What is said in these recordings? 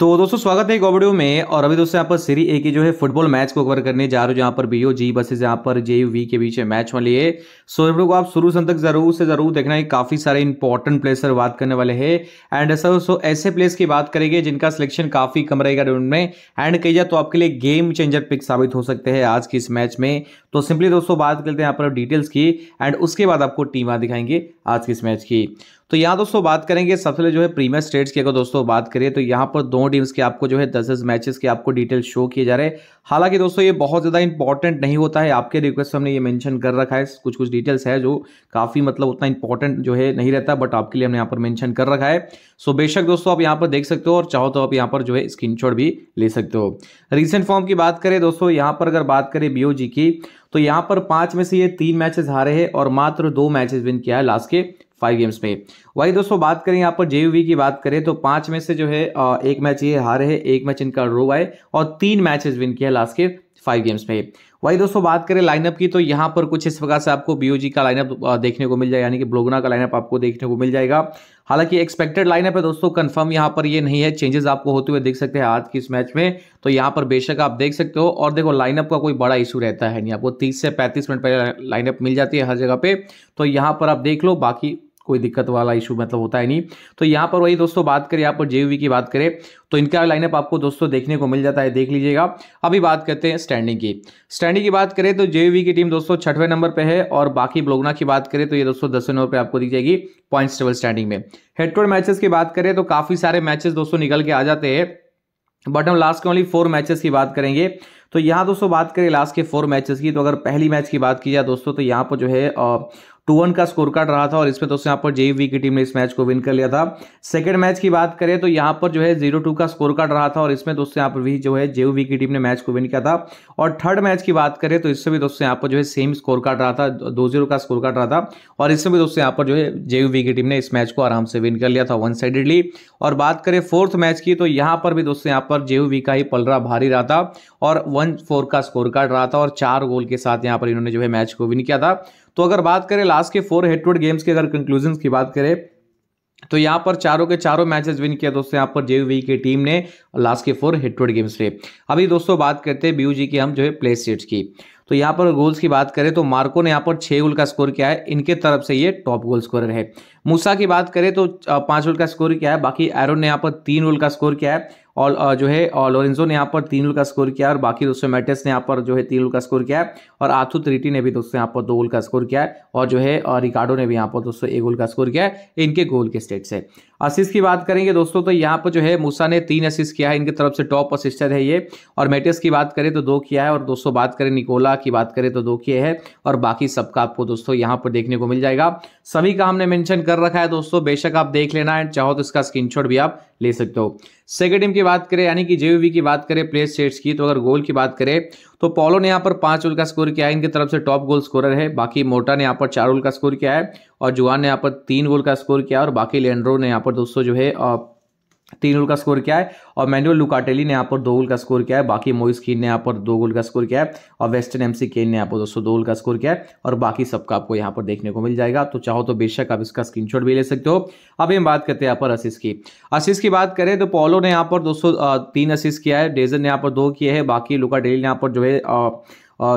तो दोस्तों स्वागत है एक वीडियो में और अभी दोस्तों यहाँ पर सीरी ए की जो है फुटबॉल मैच को कवर करने जा रहे हो जहाँ पर बीओ जी बसेस यहाँ पर जे वी के बीच मैच वाली है सो वीडियो को आप शुरू से तक जरूर से जरूर देखना है काफी सारे इंपॉर्टेंट प्लेयर्स बात करने वाले हैं एंड ऐसा दोस्तों ऐसे प्लेयर्स की बात करेंगे जिनका सिलेक्शन काफी कम रहेगा राउंड में एंड कही जाए तो आपके लिए गेम चेंजर पिक साबित हो सकते हैं आज की इस मैच में तो सिंपली दोस्तों बात करते हैं यहाँ पर डिटेल्स की एंड उसके बाद आपको टीम दिखाएंगे आज की इस मैच की तो यहाँ दोस्तों बात करेंगे सबसे पहले जो है प्रीमियर स्टेट्स की अगर दोस्तों बात करें तो यहाँ पर दो टीम्स के आपको जो है दस दस मैचेस के आपको डिटेल शो किए जा रहे हैं हालांकि दोस्तों ये बहुत ज़्यादा इंपॉर्टेंट नहीं होता है आपके रिक्वेस्ट हमने ये मेंशन कर रखा है कुछ कुछ डिटेल्स है जो काफ़ी मतलब उतना इंपॉर्टेंट जो है नहीं रहता बट आपके लिए हमने यहाँ पर मैंशन कर रखा है सो बेशक दोस्तों आप यहाँ पर देख सकते हो और चाहो तो आप यहाँ पर जो है स्क्रीन भी ले सकते हो रिसेंट फॉर्म की बात करें दोस्तों यहाँ पर अगर बात करें बी की तो यहाँ पर पांच में से ये तीन मैचेस हारे हैं और मात्र दो मैचेस विन किया है लास्ट के फाइव गेम्स में वही दोस्तों बात करें यहाँ पर जेयूवी की बात करें तो पांच में से जो है एक मैच ये हारे है एक मैच इनका रो आए और तीन मैचेस विन किया लास्ट के फाइव गेम्स में वही दोस्तों बात करें लाइनअप की तो यहाँ पर कुछ इस प्रकार से आपको बीओजी का लाइनअप देखने को मिल जाएगा यानी कि ब्लोगना का लाइनअप आपको देखने को मिल जाएगा हालांकि एक्सपेक्टेड लाइनअप है दोस्तों कंफर्म यहाँ पर ये नहीं है चेंजेस आपको होते हुए देख सकते हैं आज की इस मैच में तो यहाँ पर बेशक आप देख सकते हो और देखो लाइनअप का कोई बड़ा इशू रहता है नहीं आपको तीस से पैंतीस मिनट पहले लाइनअप मिल जाती है हर जगह पे तो यहाँ पर आप देख लो बाकी कोई दिक्कत वाला इशू मतलब होता ही नहीं तो यहाँ पर वही दोस्तों बात करें यहाँ पर जेयूवी की बात करें तो इनका लाइनअप आपको दोस्तों देखने को मिल जाता है देख लीजिएगा अभी बात करते हैं स्टैंडिंग की स्टैंडिंग की बात करें तो जेयूवी की टीम दोस्तों छठवें नंबर पर है और बाकी ब्लोगना की बात करें तो ये दोस्तों दसवें नंबर पर आपको दी जाएगी पॉइंट्स टेबल स्टैंडिंग में हेड टू मैचेस की बात करें तो काफ़ी सारे मैचेस दोस्तों निकल के आ जाते हैं बट हम लास्ट के ओनली फोर मैचेस की बात करेंगे तो यहाँ दोस्तों बात करें लास्ट के फोर मैचेस की तो अगर पहली मैच की बात की जाए दोस्तों तो यहाँ पर जो है टू वन का स्कोर कार्ड रहा था और इसमें दोस्तों यहाँ पर जेईवी की टीम ने इस मैच को विन कर लिया था सेकंड मैच की बात करें तो यहाँ पर जो है जीरो टू का स्कोर कार्ड रहा था और इसमें दोस्तों यहाँ पर भी जो है जेयूवी की टीम ने मैच को विन किया था और थर्ड मैच की बात करें तो इससे भी दोस्तों यहाँ पर जो है सेम स्कोर कार्ड रहा था दो जीरो का स्कोर कार्ड रहा था और इसमें भी दोस्तों यहाँ पर जो है जेयूवी की टीम ने इस मैच को आराम से विन कर लिया था वन साइडेडली और बात करें फोर्थ मैच की तो यहाँ पर भी दोस्तों यहाँ पर जेयूवी का ही पलरा भारी रहा था और वन फोर का स्कोर कार्ड रहा था और चार गोल के साथ यहाँ पर इन्होंने जो है मैच को विन किया था तो अगर बात करें लास्ट के फोर हेड टू गेम्स के अगर कंक्लूजन की बात करें तो यहाँ पर चारों के चारों मैचेस विन किया दोस्तों यहाँ पर जेयूवी की टीम ने लास्ट के फोर हेड टू गेम्स रहे अभी दोस्तों बात करते हैं बीयू जी की हम जो है प्ले स्टेट्स की तो यहाँ पर गोल्स की बात करें तो मार्को ने यहाँ पर छः गोल का स्कोर किया है इनके तरफ से ये टॉप गोल स्कोरर है मूसा की बात करें तो पाँच गोल का स्कोर किया है बाकी एरोन ने यहाँ पर तीन गोल का स्कोर किया है ऑल जो है और लोरेंजो ने यहाँ पर तीन गोल का स्कोर किया और बाकी दोस्तों मैटेस ने यहाँ पर जो है तीन गोल का स्कोर किया और आथू त्रिटी ने भी दोस्तों यहाँ पर दो गोल का स्कोर किया और जो है रिकार्डो ने भी यहाँ पर दोस्तों एक गोल का स्कोर किया है इनके गोल के स्टेट से असिस्ट की बात करेंगे दोस्तों तो यहाँ पर जो है मूसा ने तीन असिस्ट किया है इनकी तरफ से टॉप असिस्टर है ये और मेटेस की बात करें तो दो किया है और दोस्तों बात करें निकोला की बात करें तो दो किए हैं और बाकी सबका आपको दोस्तों यहाँ पर देखने को मिल जाएगा सभी का हमने मेंशन कर रखा है दोस्तों बेशक आप देख लेना है चाहो तो इसका स्क्रीनशॉट भी आप ले सकते हो सेकेंड टीम की बात करें यानी कि जेवीवी की बात करें प्लेस सेट्स की तो अगर गोल की बात करें तो पॉलो ने यहाँ पर पांच गोल का स्कोर किया है इनकी तरफ से टॉप गोल स्कोरर है बाकी मोटा ने यहाँ पर चार गोल का स्कोर किया है और जुआन ने यहाँ पर तीन गोल का स्कोर किया और बाकी लेंड्रो ने यहाँ पर दोस्तों जो है तीन गोल का स्कोर क्या है और मैनुअल लुकाटेली ने यहाँ पर दो गोल का स्कोर किया है बाकी मोइस कीन ने यहाँ पर दो गोल का स्कोर किया है और वेस्टर्न एमसी केन ने यहाँ पर दोस्तों दो गोल का स्कोर किया है और बाकी सबका आपको यहाँ पर देखने को मिल जाएगा तो चाहो तो बेशक आप इसका स्क्रीनशॉट भी ले सकते हो अभी हम बात करते हैं यहाँ पर असिस की असिस की बात करें तो पोलो ने यहाँ पर दोस्तों तीन असिस किया है डेजन ने यहाँ पर दो किए हैं बाकी लुकाटेली ने यहाँ पर जो है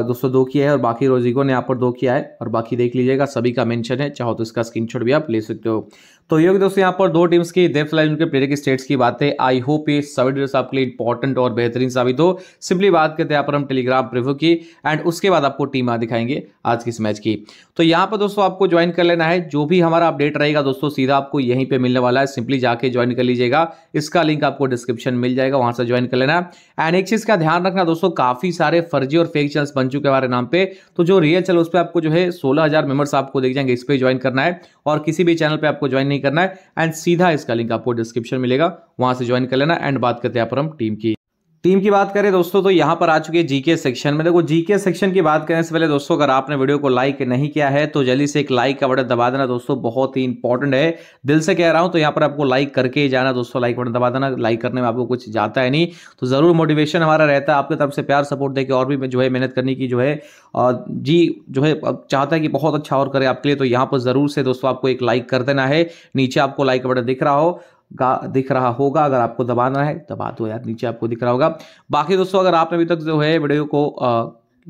दोस्तों दो किया है और बाकी रोजिको ने यहाँ पर दो किया है और बाकी देख लीजिएगा सभी का मेंशन है चाहो तो इसका स्क्रीनशॉट भी आप ले सकते हो तो ये दोस्तों यहाँ पर दो टीम्स की देव लाइन के प्लेयर की स्टेट्स की बातें आई होप ये सभी वीडियोस आपके लिए इंपॉर्टेंट और बेहतरीन साबित हो सिंपली बात करते हैं यहाँ पर हम टेलीग्राम प्रिव्यू की एंड उसके बाद आपको टीम आ दिखाएंगे आज की इस मैच की तो यहाँ पर दोस्तों आपको ज्वाइन कर लेना है जो भी हमारा अपडेट रहेगा दोस्तों सीधा आपको यहीं पर मिलने वाला है सिंपली जाके ज्वाइन कर लीजिएगा इसका लिंक आपको डिस्क्रिप्शन मिल जाएगा वहाँ से ज्वाइन कर लेना एंड एक चीज़ का ध्यान रखना दोस्तों काफ़ी सारे फर्जी और फेक चैनल्स बन चुके हमारे नाम पर तो जो रियल चैनल उस पर आपको जो है सोलह मेंबर्स आपको देख जाएंगे इस पर ज्वाइन करना है और किसी भी चैनल पर आपको ज्वाइन नहीं करना है एंड सीधा इसका लिंक आपको डिस्क्रिप्शन मिलेगा वहां से ज्वाइन कर लेना एंड बात करते हैं यहाँ पर हम टीम की टीम की बात करें दोस्तों तो यहाँ पर आ चुके हैं जीके सेक्शन में देखो जीके सेक्शन की बात करने से पहले दोस्तों अगर आपने वीडियो को लाइक नहीं किया है तो जल्दी से एक लाइक का बटन दबा देना दोस्तों बहुत ही इंपॉर्टेंट है दिल से कह रहा हूँ तो यहाँ पर आपको लाइक करके ही जाना दोस्तों लाइक बटन दबा देना लाइक करने में आपको कुछ जाता है नहीं तो ज़रूर मोटिवेशन हमारा रहता है आपकी तरफ से प्यार सपोर्ट देकर और भी जो है मेहनत करने की जो है जी जो है चाहता है कि बहुत अच्छा और करे आपके लिए तो यहाँ पर ज़रूर से दोस्तों आपको एक लाइक कर देना है नीचे आपको लाइक का बटन दिख रहा हो दिख रहा होगा अगर आपको दबाना है दबा दो यार नीचे आपको दिख रहा होगा बाकी दोस्तों अगर आपने अभी तक जो है वीडियो को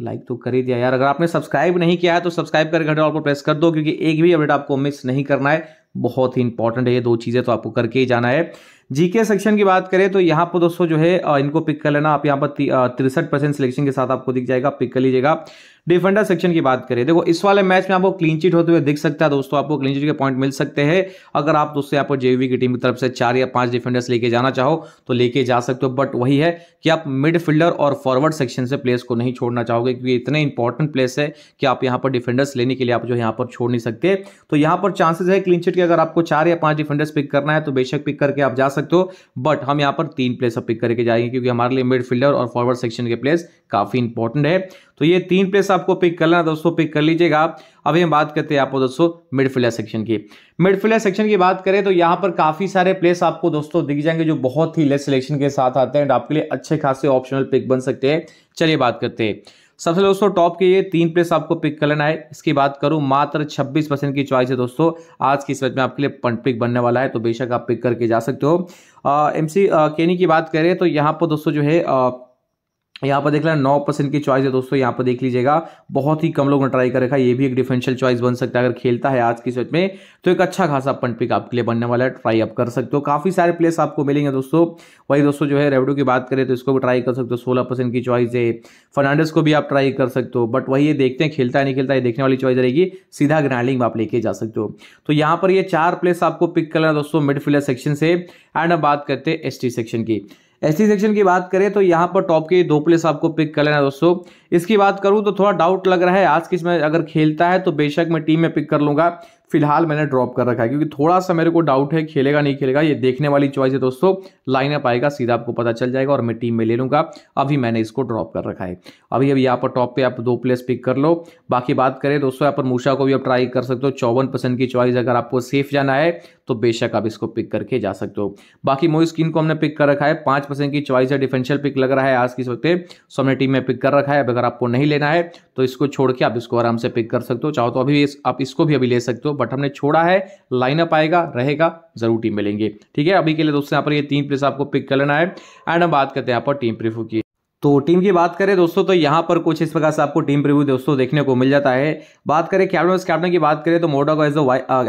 लाइक तो कर ही दिया यार अगर आपने सब्सक्राइब नहीं किया है तो सब्सक्राइब कर घंटे और प्रेस कर दो क्योंकि एक भी अपडेट आपको मिस नहीं करना है बहुत ही इंपॉर्टेंट है ये दो चीज़ें तो आपको करके ही जाना है जीके सेक्शन की बात करें तो यहाँ पर दोस्तों जो है इनको पिक कर लेना आप यहाँ पर तिरसठ परसेंट सिलेक्शन के साथ आपको दिख जाएगा पिक कर लीजिएगा डिफेंडर सेक्शन की बात करें देखो इस वाले मैच में आपको क्लीन चिट होते हुए दिख सकता है दोस्तों आपको क्लीन चिट के पॉइंट मिल सकते हैं अगर आप दोस्तों यहाँ पर जेवी की टीम की तरफ से चार या पांच डिफेंडर्स लेके जाना चाहो तो लेके जा सकते हो बट वही है कि आप मिडफील्डर और फॉरवर्ड सेक्शन से प्लेस को नहीं छोड़ना चाहोगे क्योंकि इतने इंपॉर्टेंट प्लेस है कि आप यहाँ पर डिफेंडर्स लेने के लिए आप जो यहाँ पर छोड़ नहीं सकते तो यहाँ पर चांसेस है क्लीन चिट के अगर आपको चार या पांच डिफेंडर्स पिक करना है तो बेशक पिक करके आप जा सकते हो बट हम यहाँ पर तीन प्लेस पिक करके जाएंगे क्योंकि हमारे लिए मिड फील्डर और फॉरवर्ड सेक्शन के प्लेस काफ़ी इंपॉर्टेंट है तो ये तीन प्लेस आपको पिक कर लेना दोस्तों पिक कर लीजिएगा आप अभी हम बात करते हैं आपको दोस्तों मिडफील्डर सेक्शन की मिडफील्डर सेक्शन की बात करें तो यहाँ पर काफ़ी सारे प्लेस आपको दोस्तों दिख जाएंगे जो बहुत ही लेस सिलेक्शन के साथ आते हैं आपके लिए अच्छे खासे ऑप्शनल पिक बन सकते हैं चलिए बात करते हैं सबसे दोस्तों टॉप के ये तीन प्लेस आपको पिक कर लेना है इसकी बात करूं मात्र 26 परसेंट की चॉइस है दोस्तों आज की इस में आपके लिए पंट पिक बनने वाला है तो बेशक आप पिक करके जा सकते हो एम सी केनी की बात करें तो यहाँ पर दोस्तों जो है आ, यहाँ पर देख रहे नौ परसेंट की चॉइस है दोस्तों यहाँ पर देख लीजिएगा बहुत ही कम लोगों ने ट्राई कर रखा है ये भी एक डिफेंशियल चॉइस बन सकता है अगर खेलता है आज की सोच में तो एक अच्छा खासा पंट पिक आपके लिए बनने वाला है ट्राई आप कर सकते हो काफी सारे प्लेस आपको मिलेंगे दोस्तों वही दोस्तों जो है रेवड्यू की बात करें तो इसको भी ट्राई कर सकते हो सोलह की चॉइस है फर्नांडस को भी आप ट्राई कर सकते हो बट वही ये देखते हैं खेलता है नहीं खेलता है देखने वाली चॉइस रहेगी सीधा ग्रैंडिंग आप लेके जा सकते हो तो यहाँ पर ये चार प्लेस आपको पिक करना है दोस्तों मिडफील्डर सेक्शन से एंड अब बात करते हैं एस सेक्शन की एससी सेक्शन की बात करें तो यहाँ पर टॉप के दो प्लेस आपको पिक कर लेना दोस्तों इसकी बात करूँ तो थोड़ा डाउट लग रहा है आज किस में अगर खेलता है तो बेशक मैं टीम में पिक कर लूँगा फिलहाल मैंने ड्रॉप कर रखा है क्योंकि थोड़ा सा मेरे को डाउट है खेलेगा नहीं खेलेगा ये देखने वाली चॉइस है दोस्तों लाइनअप आएगा सीधा आपको पता चल जाएगा और मैं टीम में ले लूँगा अभी मैंने इसको ड्रॉप कर रखा है अभी अभी यहाँ पर टॉप पे आप दो प्लेस पिक कर लो बाकी बात करें दोस्तों यहाँ पर मूषा को भी आप ट्राई कर सकते हो चौवन परसेंट की चॉइस अगर आपको सेफ जाना है तो बेशक आप इसको पिक करके जा सकते हो बाकी मोई स्किन को हमने पिक कर रखा है पाँच परसेंट की चॉइस है डिफेंशियल पिक लग रहा है आज की वक्त सो हमने टीम में पिक कर रखा है अगर आपको नहीं लेना है तो इसको छोड़ के आप इसको आराम से पिक कर सकते हो चाहो तो अभी इस, आप इसको भी अभी ले सकते हो बट हमने छोड़ा है लाइनअप आएगा रहेगा जरूर टीम में लेंगे ठीक है अभी के लिए दोस्तों यहाँ पर ये तीन प्लेस आपको पिक कर लेना है एंड हम बात करते हैं यहाँ पर टीम प्रीफू की तो टीम की बात करें दोस्तों तो यहाँ पर कुछ इस प्रकार से आपको टीम प्रिव्यू दोस्तों देखने को मिल जाता है बात करें कैप्टन कैप्टन की बात करें तो मोडा को एज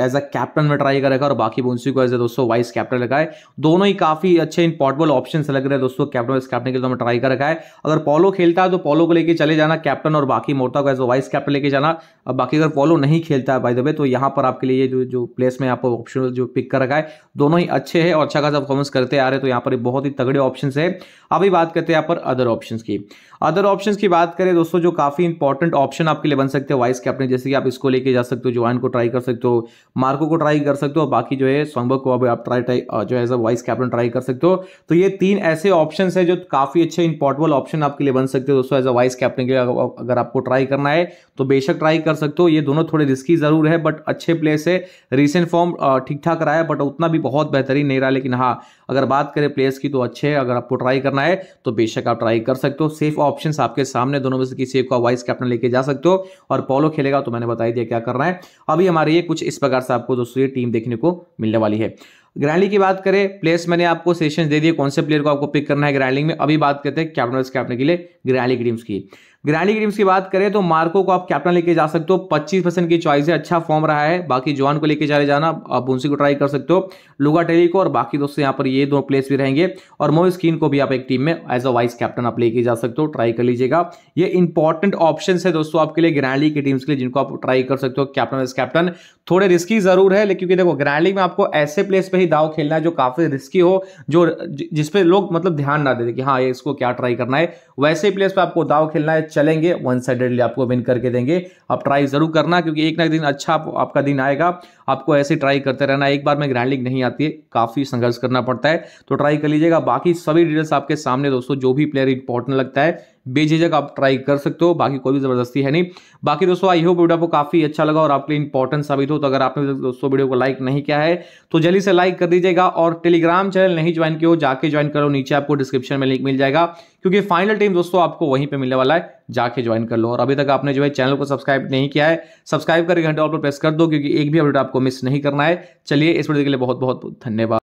एज अ कैप्टन में ट्राई करेगा और बाकी बुंसी को एज अ दोस्तों वाइस कैप्टन रखा है दोनों ही काफी अच्छे इंपॉर्टेबल ऑप्शन लग रहे हैं दोस्तों कैप्टन वाइस कैप्टन के लिए तो ट्राई कर रखा है अगर पोलो खेलता है तो पोलो को लेकर चले जाना कैप्टन और बाकी मोटा को एज अ वाइस कैप्टन लेके जाना और बाकी अगर पोलो नहीं खेलता है बाई दबे तो यहाँ पर आपके लिए जो जो प्लेस में आपको ऑप्शन जो पिक कर रखा है दोनों ही अच्छे है और अच्छा खासा परफॉर्मेंस करते आ रहे हैं तो यहाँ पर बहुत ही तगड़े ऑप्शन है अभी बात करते हैं यहाँ पर अदर ऑप्शन ऑप्शन की अदर ऑप्शन की बात करें दोस्तों जो काफ़ी इंपॉर्टेंट ऑप्शन आपके लिए बन सकते हैं वाइस कैप्टन जैसे कि आप इसको लेके जा सकते हो जवान को ट्राई कर सकते हो मार्को को ट्राई कर सकते हो बाकी जो है सोमबर्ग को आप ट्राई ट्राई जो as a vice captain try कर सकते हो तो ये तीन ऐसे ऑप्शन है जो काफ़ी अच्छे इंपॉर्टेबल ऑप्शन आपके लिए बन सकते हो दोस्तों एज अ वाइस कैप्टन के अगर आपको ट्राई करना है तो बेशक ट्राई कर सकते हो ये दोनों थोड़े रिस्की ज़रूर है बट अच्छे प्लेस है रिसेंट फॉर्म ठीक ठाक रहा है बट उतना भी बहुत बेहतरीन नहीं रहा लेकिन हाँ अगर बात करें प्लेयर्स की तो अच्छे अगर आपको ट्राई करना है तो बेशक आप ट्राई कर कर सकते हो सेफ ऑप्शन आपके सामने दोनों में से किसी एक का वाइस कैप्टन लेके जा सकते हो और पोलो खेलेगा तो मैंने बताई दिया क्या करना है अभी हमारे ये कुछ इस प्रकार से आपको दोस्तों ये टीम देखने को मिलने वाली है ग्रैंडलिंग की बात करें प्लेस मैंने आपको सेशन दे दिए कौन से प्लेयर को आपको पिक करना है ग्रैंडिंग में अभी बात करते हैं कैप्टन वाइस कैप्टन के लिए ग्रैंडलिंग टीम्स की ग्रैंडी टीम्स की बात करें तो मार्को को आप कैप्टन लेके जा सकते हो पच्चीस परसेंट की चॉइस है अच्छा फॉर्म रहा है बाकी जवान को लेके चले जाना आप उनसी को ट्राई कर सकते हो लुगा टेली को और बाकी दोस्तों यहाँ पर ये दो प्लेस भी रहेंगे और मोह स्कीन को भी आप एक टीम में एज अ वाइस कैप्टन आप लेके जा सकते हो ट्राई कर लीजिएगा ये इंपॉर्टेंट ऑप्शन है दोस्तों आपके लिए ग्रैंडी की टीम्स के लिए जिनको आप ट्राई कर सकते हो कैप्टन एज कैप्टन थोड़े रिस्की जरूर है क्योंकि देखो ग्रैंडी में आपको ऐसे प्लेस पर ही दाव खेलना है जो काफी रिस्की हो जो जिसपे लोग मतलब ध्यान ना देते कि हाँ इसको क्या ट्राई करना है वैसे प्लेस पर आपको दाव खेलना है चलेंगे वन साइडेडली आपको विन करके देंगे आप ट्राई जरूर करना क्योंकि एक ना एक दिन अच्छा आप, आपका दिन आएगा आपको ऐसे ट्राई करते रहना एक बार में ग्रैंड लीग नहीं आती है काफ़ी संघर्ष करना पड़ता है तो ट्राई कर लीजिएगा बाकी सभी डिटेल्स आपके सामने दोस्तों जो भी प्लेयर इंपॉर्टेंट लगता है बेझिझक आप ट्राई कर सकते हो बाकी कोई भी ज़बरदस्ती है नहीं बाकी दोस्तों आई होप वीडियो आपको काफ़ी अच्छा लगा और आपके लिए इंपॉर्टेंट साबित हो तो अगर आपने दोस्तों वीडियो को लाइक नहीं किया है तो जल्दी से लाइक कर दीजिएगा और टेलीग्राम चैनल नहीं ज्वाइन किया हो जाके ज्वाइन करो नीचे आपको डिस्क्रिप्शन में लिंक मिल जाएगा क्योंकि फाइनल टीम दोस्तों आपको वहीं पर मिलने वाला है जाके ज्वाइन कर लो और अभी तक आपने जो है चैनल को सब्सक्राइब नहीं किया है सब्सक्राइब करके घंटे और प्रेस कर दो क्योंकि एक भी अपडेट आपको मिस नहीं करना है चलिए इस वीडियो के लिए बहुत बहुत धन्यवाद